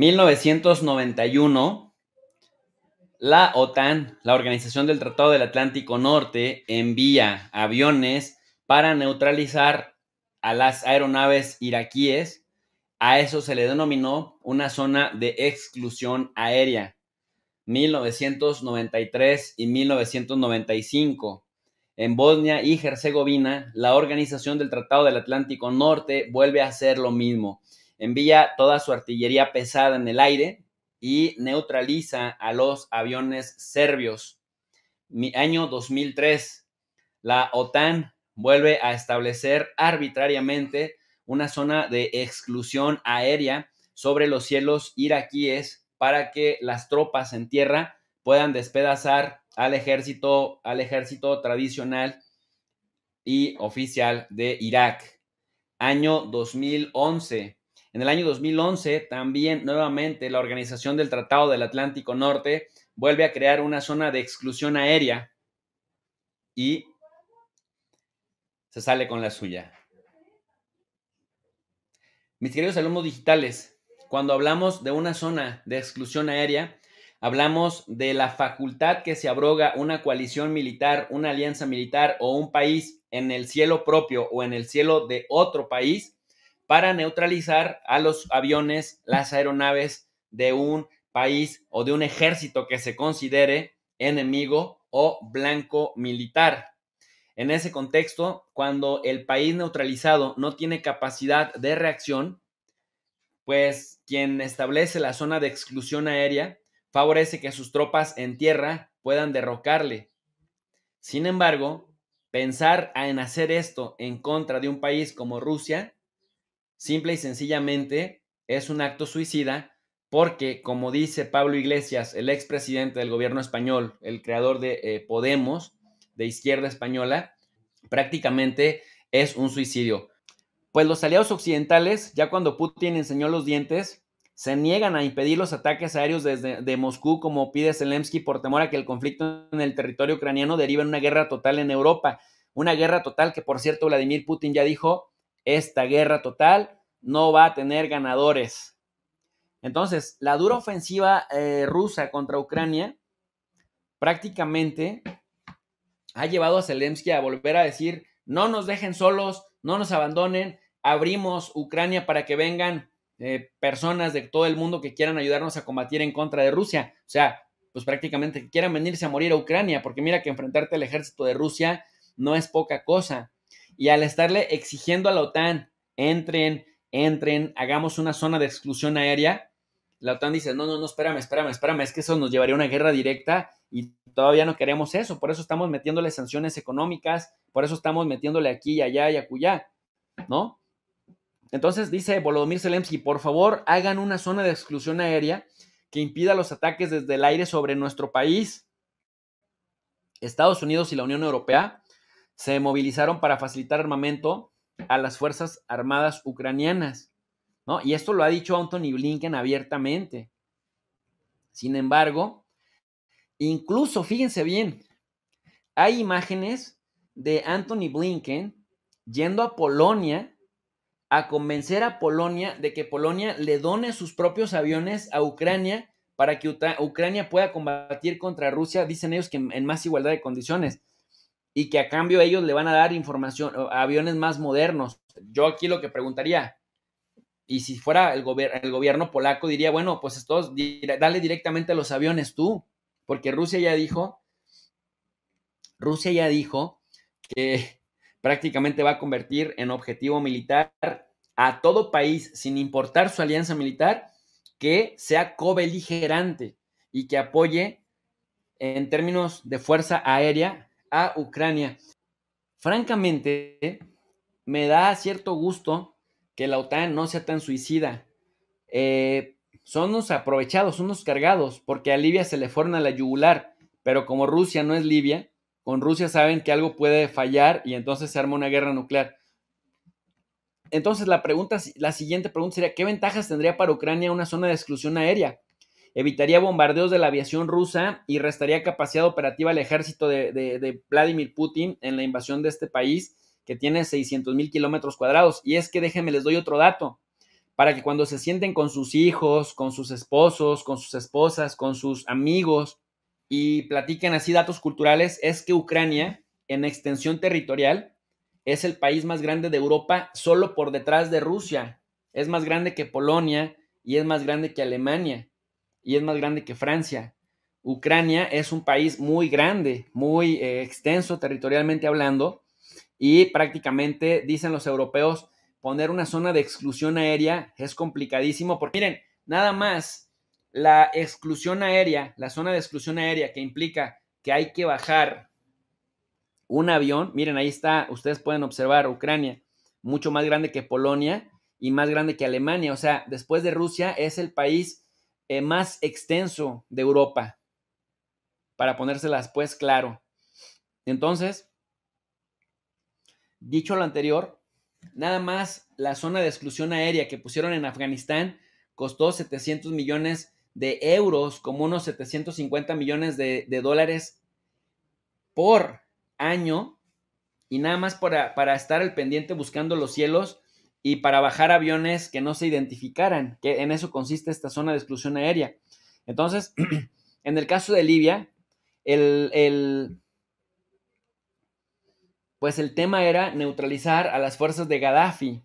1991, la OTAN, la Organización del Tratado del Atlántico Norte, envía aviones para neutralizar a las aeronaves iraquíes. A eso se le denominó una zona de exclusión aérea, 1993 y 1995. En Bosnia y Herzegovina, la Organización del Tratado del Atlántico Norte vuelve a hacer lo mismo envía toda su artillería pesada en el aire y neutraliza a los aviones serbios. año 2003, la OTAN vuelve a establecer arbitrariamente una zona de exclusión aérea sobre los cielos iraquíes para que las tropas en tierra puedan despedazar al ejército, al ejército tradicional y oficial de Irak. Año 2011, en el año 2011, también nuevamente la Organización del Tratado del Atlántico Norte vuelve a crear una zona de exclusión aérea y se sale con la suya. Mis queridos alumnos digitales, cuando hablamos de una zona de exclusión aérea, hablamos de la facultad que se abroga una coalición militar, una alianza militar o un país en el cielo propio o en el cielo de otro país para neutralizar a los aviones, las aeronaves de un país o de un ejército que se considere enemigo o blanco militar. En ese contexto, cuando el país neutralizado no tiene capacidad de reacción, pues quien establece la zona de exclusión aérea favorece que sus tropas en tierra puedan derrocarle. Sin embargo, pensar en hacer esto en contra de un país como Rusia simple y sencillamente es un acto suicida porque, como dice Pablo Iglesias, el expresidente del gobierno español, el creador de eh, Podemos, de izquierda española, prácticamente es un suicidio. Pues los aliados occidentales, ya cuando Putin enseñó los dientes, se niegan a impedir los ataques aéreos desde Moscú, como pide Zelensky, por temor a que el conflicto en el territorio ucraniano derive en una guerra total en Europa. Una guerra total que, por cierto, Vladimir Putin ya dijo, esta guerra total no va a tener ganadores. Entonces, la dura ofensiva eh, rusa contra Ucrania prácticamente ha llevado a Zelensky a volver a decir, no nos dejen solos, no nos abandonen, abrimos Ucrania para que vengan eh, personas de todo el mundo que quieran ayudarnos a combatir en contra de Rusia. O sea, pues prácticamente quieran venirse a morir a Ucrania, porque mira que enfrentarte al ejército de Rusia no es poca cosa. Y al estarle exigiendo a la OTAN, entren, entren, hagamos una zona de exclusión aérea. La OTAN dice, no, no, no, espérame, espérame, espérame, es que eso nos llevaría a una guerra directa y todavía no queremos eso, por eso estamos metiéndole sanciones económicas, por eso estamos metiéndole aquí y allá y acullá, ¿no? Entonces dice Volodymyr Zelensky, por favor, hagan una zona de exclusión aérea que impida los ataques desde el aire sobre nuestro país. Estados Unidos y la Unión Europea se movilizaron para facilitar armamento a las Fuerzas Armadas ucranianas. ¿no? Y esto lo ha dicho Anthony Blinken abiertamente. Sin embargo, incluso, fíjense bien, hay imágenes de Anthony Blinken yendo a Polonia a convencer a Polonia de que Polonia le done sus propios aviones a Ucrania para que Ucrania pueda combatir contra Rusia, dicen ellos que en más igualdad de condiciones y que a cambio ellos le van a dar información, aviones más modernos. Yo aquí lo que preguntaría, y si fuera el, el gobierno polaco, diría, bueno, pues estos, dale directamente a los aviones tú, porque Rusia ya dijo, Rusia ya dijo que prácticamente va a convertir en objetivo militar a todo país, sin importar su alianza militar, que sea cobeligerante y que apoye en términos de fuerza aérea a Ucrania. Francamente, me da cierto gusto que la OTAN no sea tan suicida. Eh, son unos aprovechados, son unos cargados, porque a Libia se le fueron a la yugular, pero como Rusia no es Libia, con Rusia saben que algo puede fallar y entonces se arma una guerra nuclear. Entonces la pregunta, la siguiente pregunta sería, ¿qué ventajas tendría para Ucrania una zona de exclusión aérea? evitaría bombardeos de la aviación rusa y restaría capacidad operativa al ejército de, Vladimir Putin en la invasión de este país que tiene 600 mil kilómetros cuadrados. Y es que déjenme, les doy otro dato, para que cuando se sienten con sus hijos, con sus esposos, con sus esposas, con sus amigos y platiquen así datos culturales, es que Ucrania en extensión territorial es el país más grande de Europa solo por detrás de Rusia. Es más grande que Polonia y es más grande que Alemania y es más grande que Francia. Ucrania es un país muy grande, muy eh, extenso territorialmente hablando, y prácticamente, dicen los europeos, poner una zona de exclusión aérea es complicadísimo, porque miren, nada más la exclusión aérea, la zona de exclusión aérea que implica que hay que bajar un avión, miren, ahí está, ustedes pueden observar Ucrania, mucho más grande que Polonia y más grande que Alemania, o sea, después de Rusia es el país eh, más extenso de Europa, para ponérselas pues claro. Entonces, dicho lo anterior, nada más la zona de exclusión aérea que pusieron en Afganistán costó 700 millones de euros, como unos 750 millones de, dólares por año. Y nada más para, para estar al pendiente buscando los cielos y para bajar aviones que no se identificaran, que en eso consiste esta zona de exclusión aérea. Entonces, en el caso de Libia, el, pues el tema era neutralizar a las fuerzas de Gaddafi,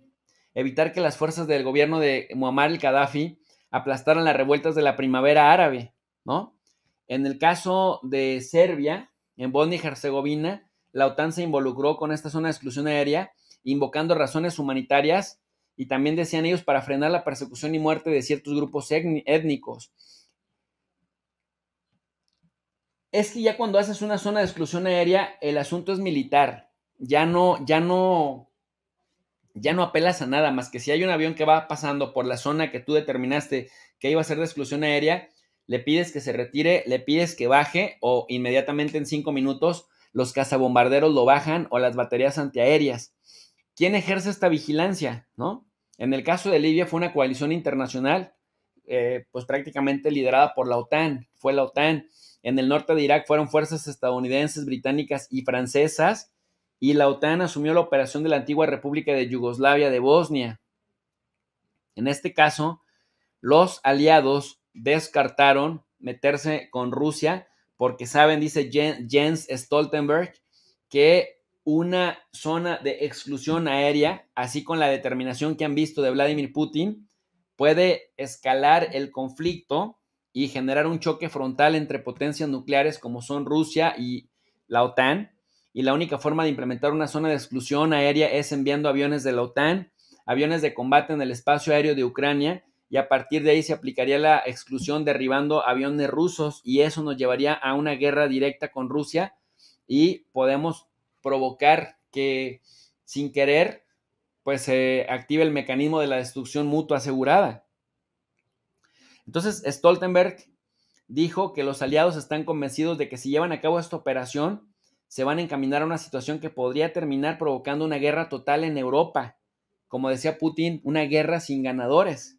evitar que las fuerzas del gobierno de Muammar el Gaddafi aplastaran las revueltas de la primavera árabe, ¿no? En el caso de Serbia, en Bosnia y Herzegovina, la OTAN se involucró con esta zona de exclusión aérea invocando razones humanitarias y también decían ellos para frenar la persecución y muerte de ciertos grupos étnicos. Es que ya cuando haces una zona de exclusión aérea, el asunto es militar. Ya no, ya no, ya no apelas a nada más que si hay un avión que va pasando por la zona que tú determinaste que iba a ser de exclusión aérea, le pides que se retire, le pides que baje o inmediatamente en cinco minutos los cazabombarderos lo bajan o las baterías antiaéreas. ¿Quién ejerce esta vigilancia? ¿No? En el caso de Libia fue una coalición internacional, eh, pues prácticamente liderada por la OTAN, fue la OTAN. En el norte de Irak fueron fuerzas estadounidenses, británicas y francesas, y la OTAN asumió la operación de la antigua República de Yugoslavia de Bosnia. En este caso, los aliados descartaron meterse con Rusia porque saben, dice Jens Stoltenberg, que una zona de exclusión aérea, así con la determinación que han visto de Vladimir Putin, puede escalar el conflicto y generar un choque frontal entre potencias nucleares como son Rusia y la OTAN. Y la única forma de implementar una zona de exclusión aérea es enviando aviones de la OTAN, aviones de combate en el espacio aéreo de Ucrania, y a partir de ahí se aplicaría la exclusión derribando aviones rusos y eso nos llevaría a una guerra directa con Rusia y podemos provocar que sin querer pues se active el mecanismo de la destrucción mutua asegurada. Entonces, Stoltenberg dijo que los aliados están convencidos de que si llevan a cabo esta operación, se van a encaminar a una situación que podría terminar provocando una guerra total en Europa. Como decía Putin, una guerra sin ganadores.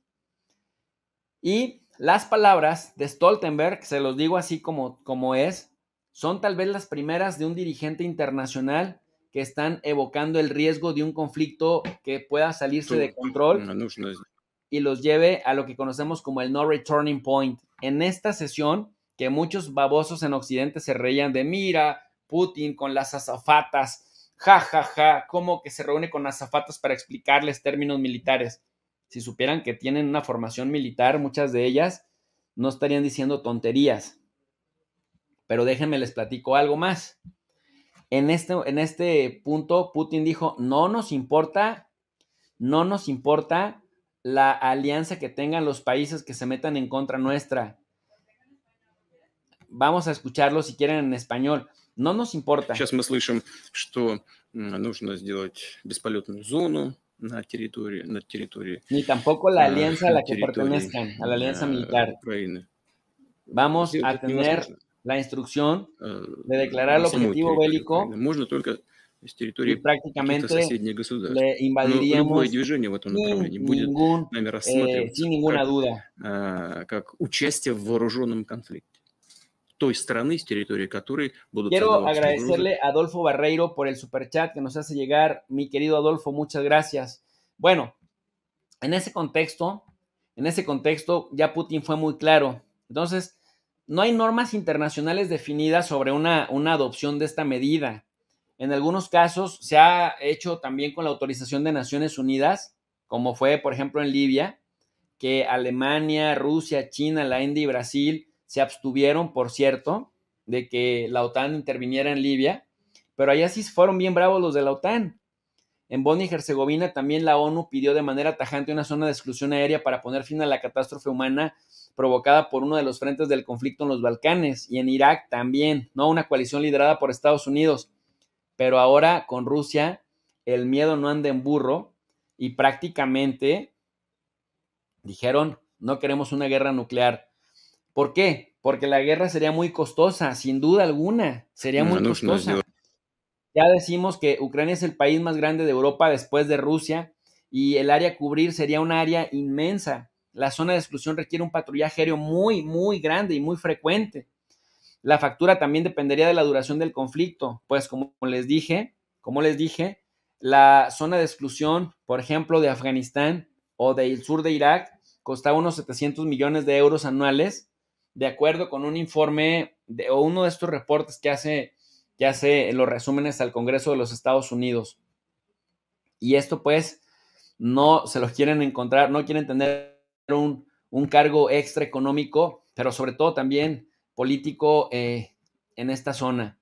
Y las palabras de Stoltenberg, se los digo así como, como es, son tal vez las primeras de un dirigente internacional que están evocando el riesgo de un conflicto que pueda salirse de control y los lleve a lo que conocemos como el no returning point. En esta sesión, que muchos babosos en Occidente se reían de, mira, Putin con las azafatas, ja, ja, ja, como que se reúne con azafatas para explicarles términos militares. Si supieran que tienen una formación militar, muchas de ellas, no estarían diciendo tonterías pero déjenme les platico algo más. En este, en este punto, Putin dijo, no nos importa, no nos importa la alianza que tengan los países que se metan en contra nuestra. Vamos a escucharlo si quieren en español. No nos importa. Сейчас мы слышим, что нужно сделать зону на Ni tampoco la э, alianza a la que pertenezcan, a la alianza э, militar. Vamos a tener la instrucción ah, de declarar el objetivo bélico y prácticamente le ah, invadiríamos sin ninguna duda ah, Quiero agradecerle a Adolfo Barreiro por el superchat que nos hace llegar. Mi querido Adolfo, muchas gracias. Bueno, en ese contexto, en ese contexto ya Putin fue muy claro. Entonces, no hay normas internacionales definidas sobre una, adopción de esta medida. En algunos casos se ha hecho también con la autorización de Naciones Unidas, como fue, por ejemplo, en Libia, que Alemania, Rusia, China, la India y Brasil se abstuvieron, por cierto, de que la OTAN interviniera en Libia, pero allá sí fueron bien bravos los de la OTAN. En Bosnia y Herzegovina también la ONU pidió de manera tajante una zona de exclusión aérea para poner fin a la catástrofe humana provocada por uno de los frentes del conflicto en los Balcanes y en Irak también, ¿no? Una coalición liderada por Estados Unidos. Pero ahora con Rusia el miedo no anda en burro y prácticamente dijeron, no queremos una guerra nuclear. ¿Por qué? Porque la guerra sería muy costosa, sin duda alguna, sería muy costosa. Ya decimos que Ucrania es el país más grande de Europa después de Rusia y el área a cubrir sería un área inmensa. La zona de exclusión requiere un patrullaje aéreo muy, muy grande y muy frecuente. La factura también dependería de la duración del conflicto, pues como les dije, como les dije, la zona de exclusión, por ejemplo, de Afganistán o del sur de Irak, costaba unos 700 millones de euros anuales, de acuerdo con un informe o uno de estos reportes que hace ya sé, los resúmenes al Congreso de los Estados Unidos. Y esto pues no se los quieren encontrar, no quieren tener un, cargo extra económico, pero sobre todo también político eh, en esta zona.